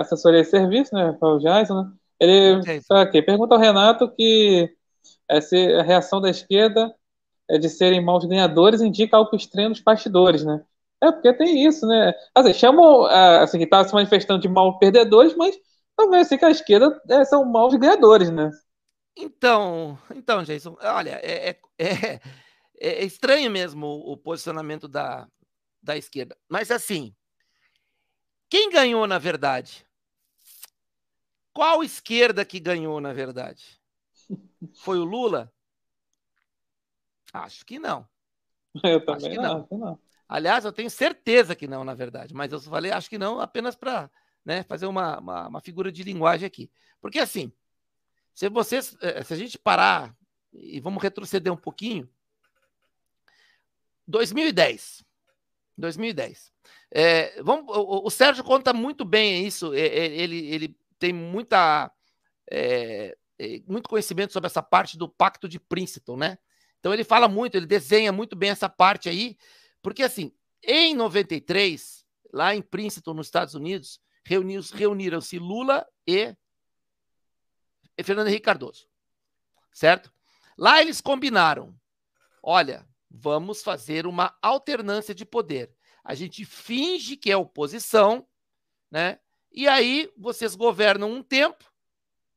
assessoria de serviço, né, para o Jason, né? Ele aqui, pergunta ao Renato que essa reação da esquerda é de serem maus ganhadores indica algo estranho nos bastidores, né? É, porque tem isso, né? Assim, chamam, assim, que tá se manifestando de maus perdedores, mas talvez assim que a esquerda é, são maus ganhadores, né? Então, então, Jason, olha, é, é, é estranho mesmo o, o posicionamento da, da esquerda. Mas assim, quem ganhou, na verdade? Qual esquerda que ganhou, na verdade? Foi o Lula? Acho que não. Eu também acho que não. não. Aliás, eu tenho certeza que não, na verdade. Mas eu falei, acho que não, apenas para né, fazer uma, uma, uma, figura de linguagem aqui. Porque assim, se vocês, eh, eh, se a gente parar e vamos retroceder um pouquinho, 2010, 2010, é, vamos, o, o, Sérgio conta muito bem isso, é, é, ele, ele tem muita, é, é, muito conhecimento sobre essa parte do Pacto de Princeton, né? Então ele fala muito, ele desenha muito bem essa parte aí, porque assim, em 93, lá em Princeton, nos Estados Unidos, reuniram-se Lula e, e Fernando Henrique Cardoso, certo? Lá eles combinaram, olha, vamos fazer uma alternância de poder a gente finge que é oposição, né? E aí vocês governam um tempo,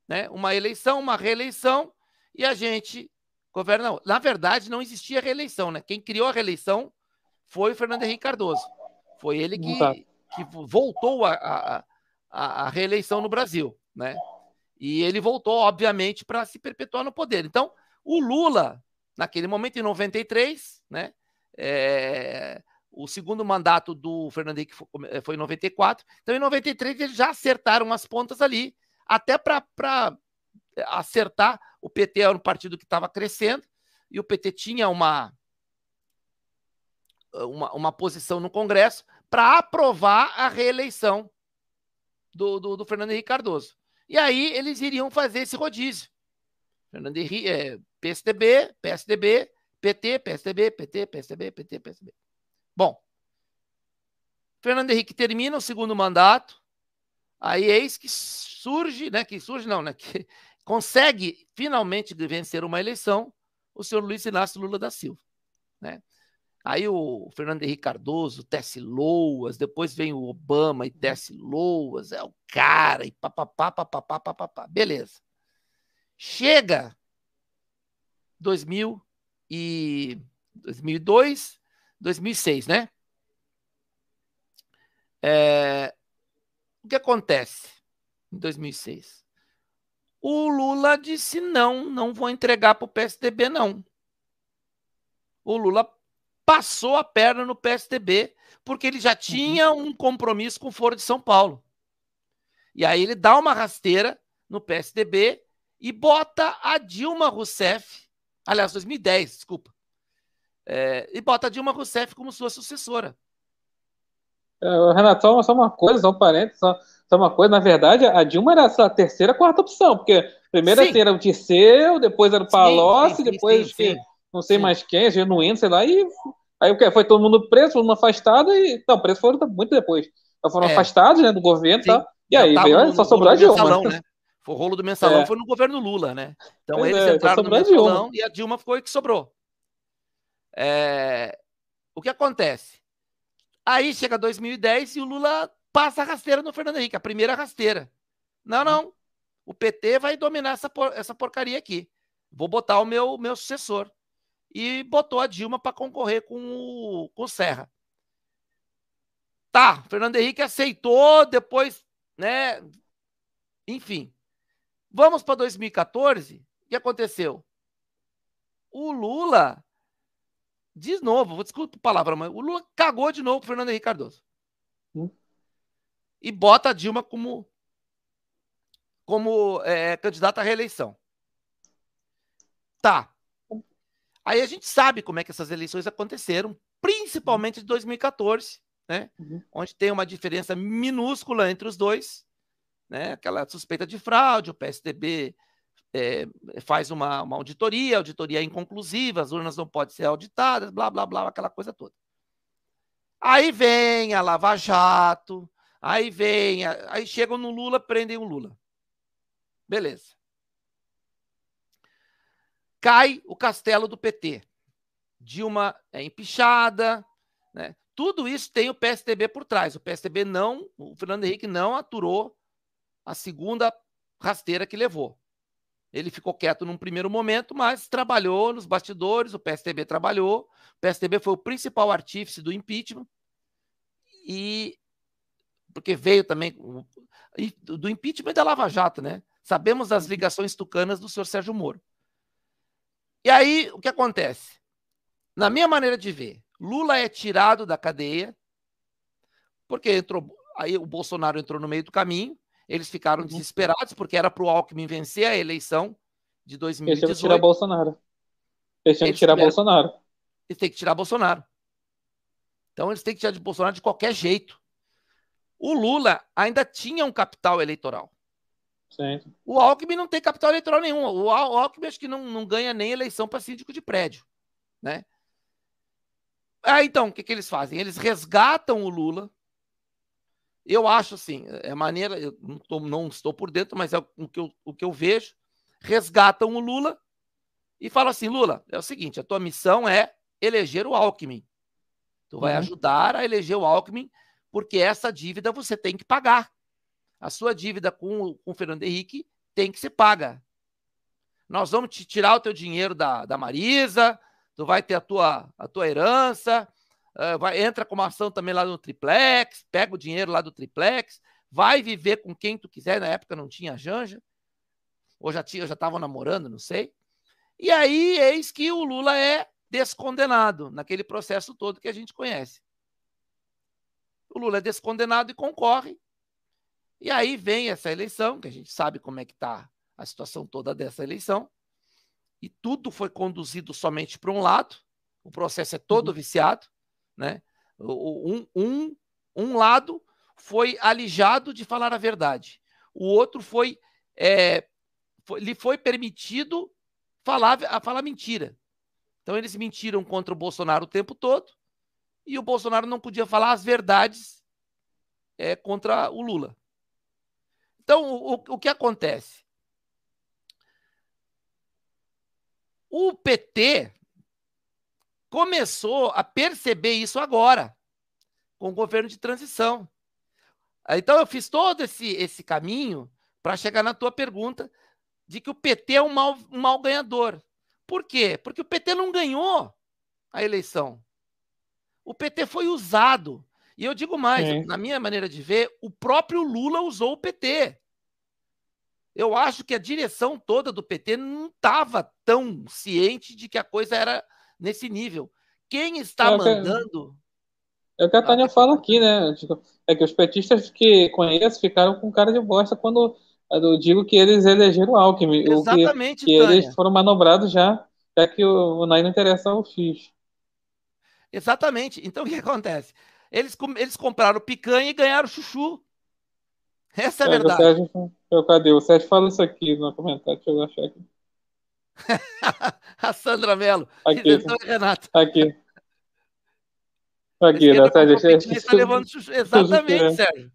né? Uma eleição, uma reeleição, e a gente governa. Na verdade, não existia reeleição, né? Quem criou a reeleição foi o Fernando Henrique Cardoso. Foi ele que, que voltou a, a, a, a reeleição no Brasil, né? E ele voltou, obviamente, para se perpetuar no poder. Então, o Lula, naquele momento, em 93, né? É, o segundo mandato do Fernando Henrique eh, foi em 94. Então, em 93, eles já acertaram as pontas ali, até para eh, acertar. O PT era um partido que estava crescendo e o PT tinha uma, eh, uma, uma posição no Congresso para aprovar a reeleição do, do, do, Fernando Henrique Cardoso. E aí eles iriam fazer esse rodízio. Fernando Henrique, é, PSDB, PSDB, PT, PSDB, PT, PSDB, PT, PSDB. Bom, Fernando Henrique termina o segundo mandato, aí eis é que surge, né? Que surge, não, né? Que consegue finalmente vencer uma eleição o senhor Luiz Inácio Lula da Silva, né? Aí o Fernando Henrique Cardoso tece loas, depois vem o Obama e tece loas, é o cara, e papapá, papapá, papapá. Beleza. Chega 2000 e 2002, 2006, né? É, o que acontece em 2006? O Lula disse: não, não vou entregar para o PSDB, não. O Lula passou a perna no PSDB, porque ele já tinha uhum. um compromisso com o Foro de São Paulo. E aí ele dá uma rasteira no PSDB e bota a Dilma Rousseff, aliás, 2010, desculpa, é, e bota Dilma Rousseff como sua sucessora. É, Renato, só, só uma coisa, só um parênteses, só, só, uma coisa. Na verdade, a Dilma era a terceira, quarta opção, porque primeiro assim, era o Tirceu, depois era o Palocci, sim, sim, depois sim, não sei mais quem, genuíno, sei lá, e aí o que? Foi todo mundo preso, todo mundo afastado, e. Não, preso foram muito depois. Então, foram é. afastados né, do governo e tá? tal. E aí, veio, no, só sobrou a Dilma. Mensalão, né? o rolo do mensalão, é. foi no governo Lula, né? Então pois eles é, entraram no mensalão e a Dilma foi que sobrou. É, o que acontece? Aí chega 2010 e o Lula passa a rasteira no Fernando Henrique, a primeira rasteira. Não, não. O PT vai dominar essa, por, essa porcaria aqui. Vou botar o meu, meu sucessor. E botou a Dilma para concorrer com o, com o Serra. Tá, Fernando Henrique aceitou, depois, né? Enfim. Vamos para 2014. O que aconteceu? O Lula de novo, vou desculpa a palavra, mas o Lula cagou de novo pro Fernando Henrique Cardoso. Hum? E bota a Dilma como, como é, candidata à reeleição. Tá. Aí a gente sabe como é que essas eleições aconteceram, principalmente de 2014, né? Uhum. Onde tem uma diferença minúscula entre os dois, né? Aquela suspeita de fraude, o PSDB é, faz uma, uma auditoria, auditoria é inconclusiva, as urnas não podem ser auditadas, blá, blá, blá, aquela coisa toda. Aí vem a Lava Jato, aí vem, a, aí chegam no Lula, prendem o Lula. Beleza. Cai o castelo do PT. Dilma é empichada, né? Tudo isso tem o PSDB por trás. O PSDB não, o Fernando Henrique não aturou a segunda rasteira que levou. Ele ficou quieto num primeiro momento, mas trabalhou nos bastidores, o PSTB trabalhou. O PSTB foi o principal artífice do impeachment. E porque veio também do impeachment da Lava Jato, né? Sabemos das ligações tucanas do senhor Sérgio Moro. E aí, o que acontece? Na minha maneira de ver, Lula é tirado da cadeia, porque entrou, aí o Bolsonaro entrou no meio do caminho, eles ficaram uhum. desesperados porque era para o Alckmin vencer a eleição de 2018. Eles tinham que tirar Bolsonaro. Eles têm que tirar Bolsonaro. Eles têm que tirar Bolsonaro. Então eles têm que tirar de Bolsonaro de qualquer jeito. O Lula ainda tinha um capital eleitoral. O Alckmin não tem capital eleitoral nenhum. O Alckmin acho que não, não ganha nem eleição para síndico de prédio. Né? Ah, então, o que, que eles fazem? Eles resgatam o Lula eu acho assim, é, é maneira, eu não, tô, não estou por dentro, mas é o que, eu, o que eu vejo. Resgatam o Lula e falam assim: Lula, é o seguinte, a tua missão é eleger o Alckmin. Tu vai uhum. ajudar a eleger o Alckmin, porque essa dívida você tem que pagar. A sua dívida com, com o Fernando Henrique tem que ser paga. Nós vamos te tirar o teu dinheiro da, da Marisa, tu vai ter a tua, a tua herança, ah, vai, entra com uma ação também lá no triplex, pega o dinheiro lá do triplex, vai viver com quem tu quiser. Na época não tinha Janja, ou já tinha, já estavam namorando, não sei. E aí, eis que o Lula é descondenado naquele processo todo que a gente conhece. O Lula é descondenado e concorre. E aí vem essa eleição, que a gente sabe como é que está a situação toda dessa eleição. E tudo foi conduzido somente para um lado. O processo é todo uhum. viciado. Né? Um, um, um lado foi alijado de falar a verdade, o outro foi, é, foi lhe foi permitido falar, falar mentira. Então eles mentiram contra o Bolsonaro o tempo todo e o Bolsonaro não podia falar as verdades é, contra o Lula. Então o, o que acontece? O PT começou a perceber isso agora, com o governo de transição. Então, eu fiz todo esse, esse caminho para chegar na tua pergunta de que o PT é um mal, um mal ganhador. Por quê? Porque o PT não ganhou a eleição. O PT foi usado. E eu digo mais, é. na minha maneira de ver, o próprio Lula usou o PT. Eu acho que a direção toda do PT não estava tão ciente de que a coisa era nesse nível. Quem está é mandando. É o que a ah, Tânia é. fala aqui, né? Tipo, é que os petistas que conheço ficaram com cara de bosta quando ah, eu digo que eles elegeram o Alckmin. Exatamente, que, que eles foram manobrados já, já que o, o Nai não interessa ao X. Exatamente. Então o que acontece? Eles, eles compraram picanha e ganharam chuchu. Essa é a é, verdade. É o Sérgio, eu, cadê? O Sérgio fala isso aqui no comentário, deixa eu achar aqui. a Sandra Mello. Aqui. Renato. Aqui. Aqui, né? Tá, tá levando... Exatamente, é. Sérgio.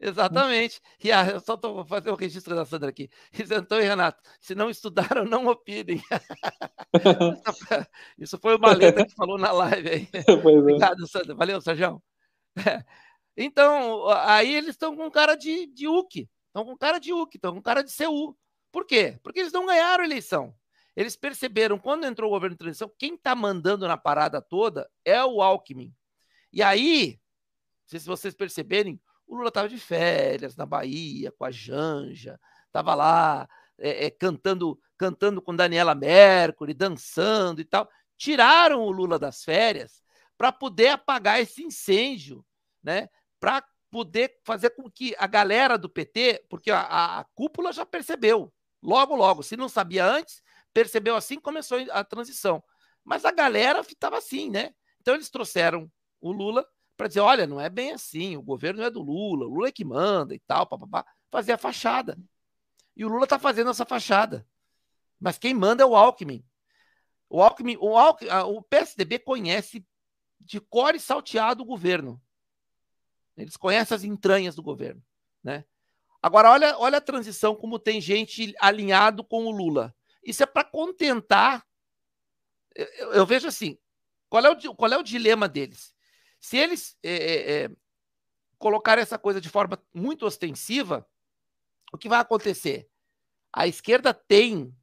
Exatamente. E a, ah, eu só tô, fazendo o registro da Sandra aqui. Isentão e Renato, se não estudaram, não opinem. Isso foi o Maleta que falou na live aí. É. Obrigado, Sandra. Valeu, Sérgio. Então, aí eles estão com cara de, de UC. Estão com cara de UC, estão com cara de CU. Por quê? Porque eles não ganharam a eleição. Eles perceberam, quando entrou o governo de transição, quem está mandando na parada toda é o Alckmin. E aí, se vocês perceberem, o Lula estava de férias na Bahia, com a Janja, estava lá é, é, cantando, cantando com Daniela Mercury, dançando e tal. Tiraram o Lula das férias para poder apagar esse incêndio, né? para poder fazer com que a galera do PT, porque a, a, a cúpula já percebeu, logo, logo, se não sabia antes, percebeu assim começou a transição. Mas a galera estava assim, né? Então eles trouxeram o Lula para dizer: olha, não é bem assim, o governo não é do Lula, o Lula é que manda e tal, papapá. Fazer a fachada. E o Lula está fazendo essa fachada. Mas quem manda é o Alckmin. O Alckmin, o, Alckmin, o PSDB conhece de core salteado o governo. Eles conhecem as entranhas do governo, né? Agora olha, olha a transição como tem gente alinhado com o Lula. Isso é para contentar. Eu, eu, vejo assim: qual é, o, qual é o dilema deles? Se eles é, é, é, colocarem essa coisa de forma muito ostensiva, o que vai acontecer? A esquerda tem,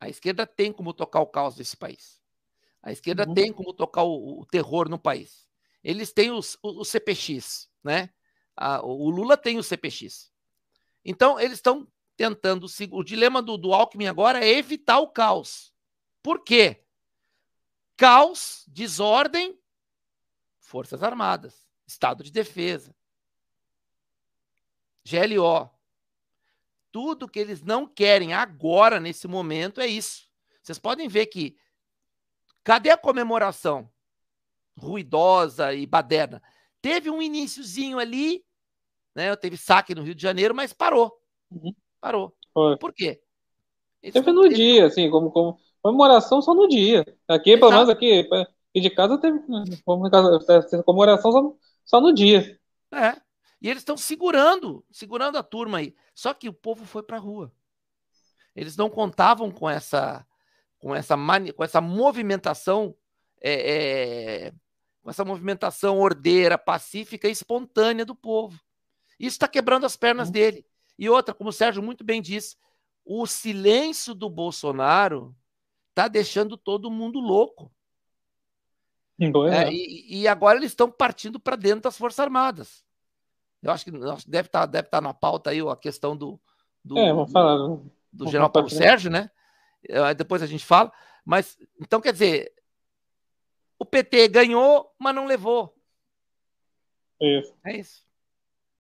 a esquerda tem como tocar o caos desse país. A esquerda uhum. tem como tocar o, o, terror no país. Eles têm os, o, CPX, né? A, o Lula tem o CPX. Então, eles estão tentando. O dilema do, do Alckmin agora é evitar o caos. Por quê? Caos, desordem, Forças Armadas, Estado de Defesa, GLO. Tudo que eles não querem agora, nesse momento, é isso. Vocês podem ver que. Cadê a comemoração? Ruidosa e baderna. Teve um iníciozinho ali, né? Teve saque no Rio de Janeiro, mas parou. Uhum. Parou. Foi. Por quê? Isso teve no dia, assim, como, como comemoração só no dia. Aqui, Exato. pelo menos aqui, de casa teve né, tá comemoração só, só no dia. É. E eles estão segurando, segurando a turma aí. Só que o povo foi para rua. Eles não contavam com essa, com essa, mani, com essa movimentação, é, é, com essa movimentação ordeira, pacífica e espontânea do povo. Isso está quebrando as pernas uhum. dele. E outra, como o Sérgio muito bem disse, o silêncio do Bolsonaro está deixando todo mundo louco. É, é, e, e, agora eles estão partindo para dentro das Forças Armadas. Eu acho que deve estar tá, deve tá na pauta aí a questão do, do, é, vou falar, do, do vou general Paulo Sérgio, né? É, depois a gente fala. Mas, então, quer dizer, o PT ganhou, mas não levou. É isso. É isso.